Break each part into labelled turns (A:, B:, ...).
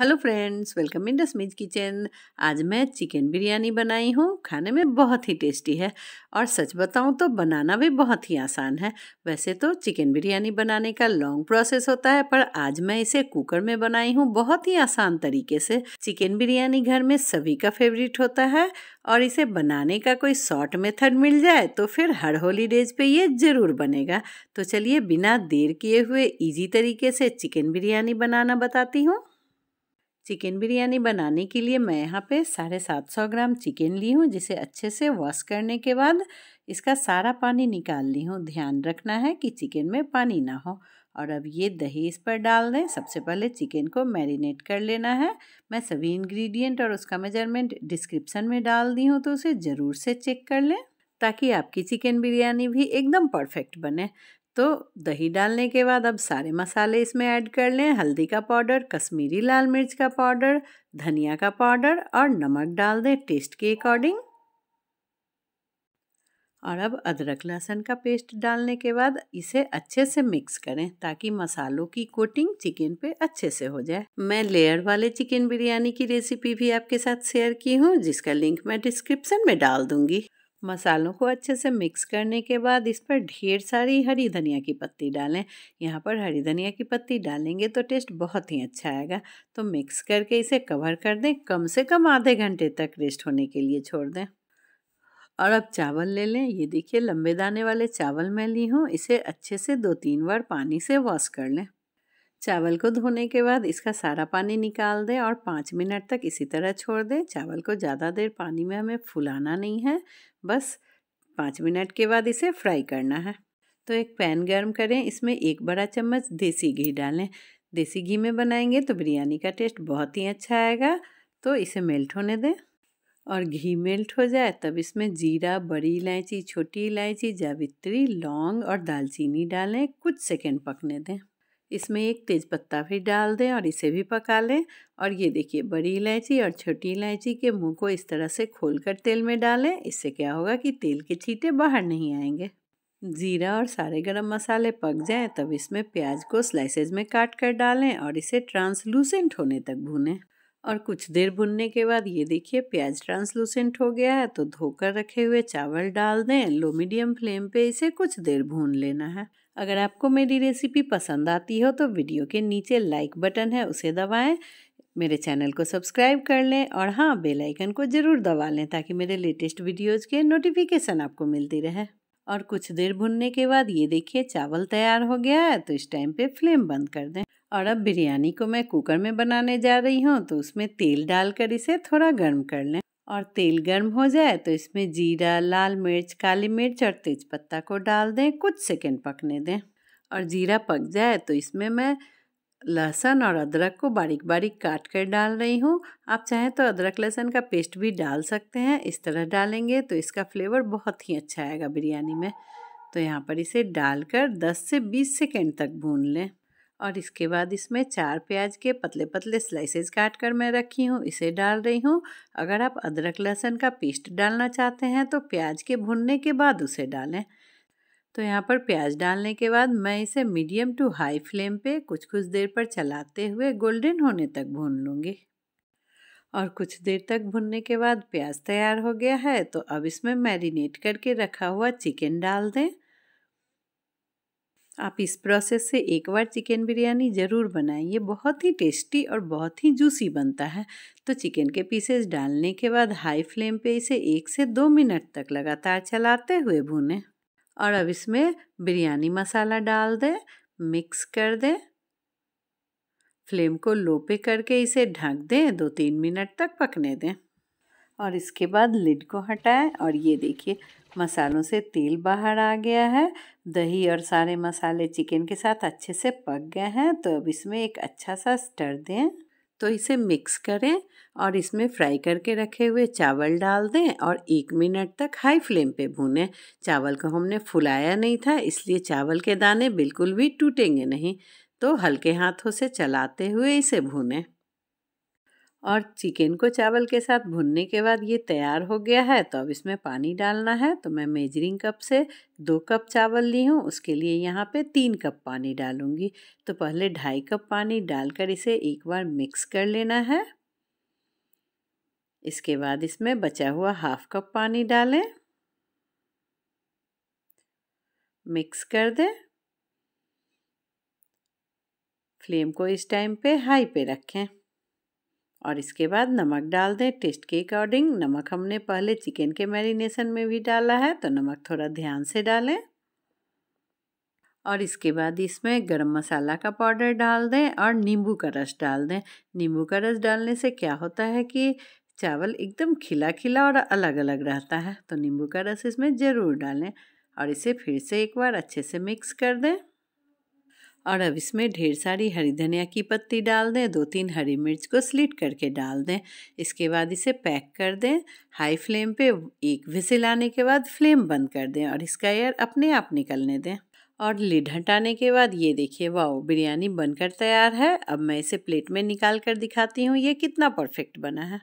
A: hello friends welcome in डसमीज kitchen आज मैं चिकन बिरयानी बनाई हूँ खाने में बहुत ही टेस्टी है और सच बताऊँ तो बनाना भी बहुत ही आसान है वैसे तो चिकन बिरयानी बनाने का लॉन्ग प्रोसेस होता है पर आज मैं इसे कुकर में बनाई हूँ बहुत ही आसान तरीके से चिकन बिरयानी घर में सभी का फेवरेट होता है और इसे बनाने का कोई शॉर्ट मेथड मिल जाए तो फिर हर हॉलीडेज पे ये ज़रूर बनेगा तो चलिए बिना देर किए हुए इजी तरीके से चिकन बिरयानी बनाना बताती हूँ चिकन बिरयानी बनाने के लिए मैं यहाँ पे साढ़े सात सौ ग्राम चिकन ली हूँ जिसे अच्छे से वॉश करने के बाद इसका सारा पानी निकाल ली हूँ ध्यान रखना है कि चिकन में पानी ना हो और अब ये दही इस पर डाल दें सबसे पहले चिकन को मैरिनेट कर लेना है मैं सभी इंग्रेडिएंट और उसका मेजरमेंट डिस्क्रिप्शन में डाल दी हूँ तो उसे ज़रूर से चेक कर लें ताकि आपकी चिकन बिरयानी भी एकदम परफेक्ट बने तो दही डालने के बाद अब सारे मसाले इसमें ऐड कर लें हल्दी का पाउडर कश्मीरी लाल मिर्च का पाउडर धनिया का पाउडर और नमक डाल दें टेस्ट के अकॉर्डिंग और अब अदरक लहसुन का पेस्ट डालने के बाद इसे अच्छे से मिक्स करें ताकि मसालों की कोटिंग चिकन पे अच्छे से हो जाए मैं लेयर वाले चिकन बिरयानी की रेसिपी भी आपके साथ शेयर की हूँ जिसका लिंक मैं डिस्क्रिप्शन में डाल दूंगी मसालों को अच्छे से मिक्स करने के बाद इस पर ढेर सारी हरी धनिया की पत्ती डालें यहाँ पर हरी धनिया की पत्ती डालेंगे तो टेस्ट बहुत ही अच्छा आएगा तो मिक्स करके इसे कवर कर दें कम से कम आधे घंटे तक रेस्ट होने के लिए छोड़ दें और अब चावल ले लें ये देखिए लंबे दाने वाले चावल मैं ली हूँ इसे अच्छे से दो तीन बार पानी से वॉश कर लें चावल को धोने के बाद इसका सारा पानी निकाल दें और पाँच मिनट तक इसी तरह छोड़ दें चावल को ज़्यादा देर पानी में हमें फुलाना नहीं है बस पाँच मिनट के बाद इसे फ्राई करना है तो एक पैन गर्म करें इसमें एक बड़ा चम्मच देसी घी डालें देसी घी में बनाएंगे तो बिरयानी का टेस्ट बहुत ही अच्छा आएगा तो इसे मेल्ट होने दें और घी मेल्ट हो जाए तब इसमें जीरा बड़ी इलायची छोटी इलायची जावित्री लौंग और दालचीनी डालें कुछ सेकेंड पकने दें इसमें एक तेज़पत्ता भी डाल दें और इसे भी पका लें और ये देखिए बड़ी इलायची और छोटी इलायची के मुंह को इस तरह से खोलकर तेल में डालें इससे क्या होगा कि तेल के छींटे बाहर नहीं आएंगे ज़ीरा और सारे गरम मसाले पक जाएं तब इसमें प्याज को स्लाइसेस में काट कर डालें और इसे ट्रांसलूसेंट होने तक भूनें और कुछ देर भुनने के बाद ये देखिए प्याज ट्रांसलूसेंट हो गया है तो धोकर रखे हुए चावल डाल दें लो मीडियम फ्लेम पे इसे कुछ देर भून लेना है अगर आपको मेरी रेसिपी पसंद आती हो तो वीडियो के नीचे लाइक बटन है उसे दबाएं मेरे चैनल को सब्सक्राइब कर लें और हाँ बेल आइकन को ज़रूर दबा लें ताकि मेरे लेटेस्ट वीडियोज़ के नोटिफिकेशन आपको मिलती रहे और कुछ देर भुनने के बाद ये देखिए चावल तैयार हो गया है तो इस टाइम पे फ्लेम बंद कर दें और अब बिरयानी को मैं कुकर में बनाने जा रही हूँ तो उसमें तेल डालकर इसे थोड़ा गर्म कर लें और तेल गर्म हो जाए तो इसमें जीरा लाल मिर्च काली मिर्च और तेज पत्ता को डाल दें कुछ सेकंड पकने दें और जीरा पक जाए तो इसमें मैं लहसुन और अदरक को बारीक बारीक काट कर डाल रही हूँ आप चाहें तो अदरक लहसुन का पेस्ट भी डाल सकते हैं इस तरह डालेंगे तो इसका फ्लेवर बहुत ही अच्छा आएगा बिरयानी में तो यहाँ पर इसे डालकर 10 से 20 सेकेंड तक भून लें और इसके बाद इसमें चार प्याज के पतले पतले स्लाइसेस काट कर मैं रखी हूँ इसे डाल रही हूँ अगर आप अदरक लहसुन का पेस्ट डालना चाहते हैं तो प्याज के भुनने के बाद उसे डालें तो यहाँ पर प्याज डालने के बाद मैं इसे मीडियम टू हाई फ्लेम पे कुछ कुछ देर पर चलाते हुए गोल्डन होने तक भून लूँगी और कुछ देर तक भुनने के बाद प्याज तैयार हो गया है तो अब इसमें मैरिनेट करके रखा हुआ चिकन डाल दें आप इस प्रोसेस से एक बार चिकन बिरयानी ज़रूर बनाएं ये बहुत ही टेस्टी और बहुत ही जूसी बनता है तो चिकन के पीसेस डालने के बाद हाई फ्लेम पे इसे एक से दो मिनट तक लगातार चलाते हुए भूनें और अब इसमें बिरयानी मसाला डाल दें मिक्स कर दें फ्लेम को लो पे करके इसे ढक दें दो तीन मिनट तक पकने दें और इसके बाद लिड को हटाएं और ये देखिए मसालों से तेल बाहर आ गया है दही और सारे मसाले चिकन के साथ अच्छे से पक गए हैं तो अब इसमें एक अच्छा सा स्टर दें तो इसे मिक्स करें और इसमें फ्राई करके रखे हुए चावल डाल दें और एक मिनट तक हाई फ्लेम पे भूनें चावल को हमने फुलाया नहीं था इसलिए चावल के दाने बिल्कुल भी टूटेंगे नहीं तो हल्के हाथों से चलाते हुए इसे भूनें और चिकन को चावल के साथ भुनने के बाद ये तैयार हो गया है तो अब इसमें पानी डालना है तो मैं मेजरिंग कप से दो कप चावल ली हूँ उसके लिए यहाँ पे तीन कप पानी डालूँगी तो पहले ढाई कप पानी डालकर इसे एक बार मिक्स कर लेना है इसके बाद इसमें बचा हुआ हाफ कप पानी डालें मिक्स कर दें फ्लेम को इस टाइम पे हाई पे रखें और इसके बाद नमक डाल दें टेस्ट के अकॉर्डिंग नमक हमने पहले चिकन के मैरिनेशन में भी डाला है तो नमक थोड़ा ध्यान से डालें और इसके बाद इसमें गरम मसाला का पाउडर डाल दें और नींबू का रस डाल दें नींबू का रस डालने से क्या होता है कि चावल एकदम खिला खिला और अलग अलग रहता है तो नींबू का रस इसमें ज़रूर डालें और इसे फिर से एक बार अच्छे से मिक्स कर दें और अब इसमें ढेर सारी हरी धनिया की पत्ती डाल दें दो तीन हरी मिर्च को स्लिट करके डाल दें इसके बाद इसे पैक कर दें हाई फ्लेम पे एक विसिल आने के बाद फ्लेम बंद कर दें और इसका एयर अपने आप निकलने दें और लिड हटाने के बाद ये देखिए वाओ बिरयानी बनकर तैयार है अब मैं इसे प्लेट में निकाल कर दिखाती हूँ ये कितना परफेक्ट बना है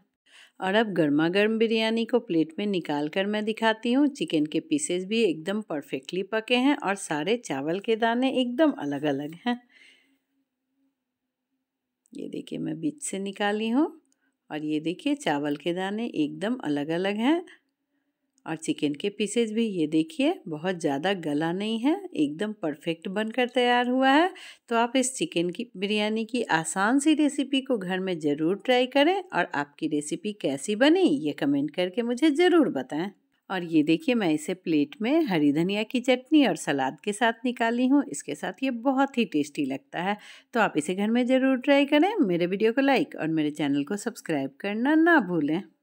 A: और अब गर्मा गर्म बिरयानी को प्लेट में निकाल कर मैं दिखाती हूँ चिकन के पीसेस भी एकदम परफेक्टली पके हैं और सारे चावल के दाने एकदम अलग अलग हैं ये देखिए मैं बीच से निकाली हूँ और ये देखिए चावल के दाने एकदम अलग अलग हैं और चिकन के पीसेज भी ये देखिए बहुत ज़्यादा गला नहीं है एकदम परफेक्ट बनकर तैयार हुआ है तो आप इस चिकन की बिरयानी की आसान सी रेसिपी को घर में ज़रूर ट्राई करें और आपकी रेसिपी कैसी बनी ये कमेंट करके मुझे ज़रूर बताएं और ये देखिए मैं इसे प्लेट में हरी धनिया की चटनी और सलाद के साथ निकाली हूँ इसके साथ ये बहुत ही टेस्टी लगता है तो आप इसे घर में ज़रूर ट्राई करें मेरे वीडियो को लाइक और मेरे चैनल को सब्सक्राइब करना ना भूलें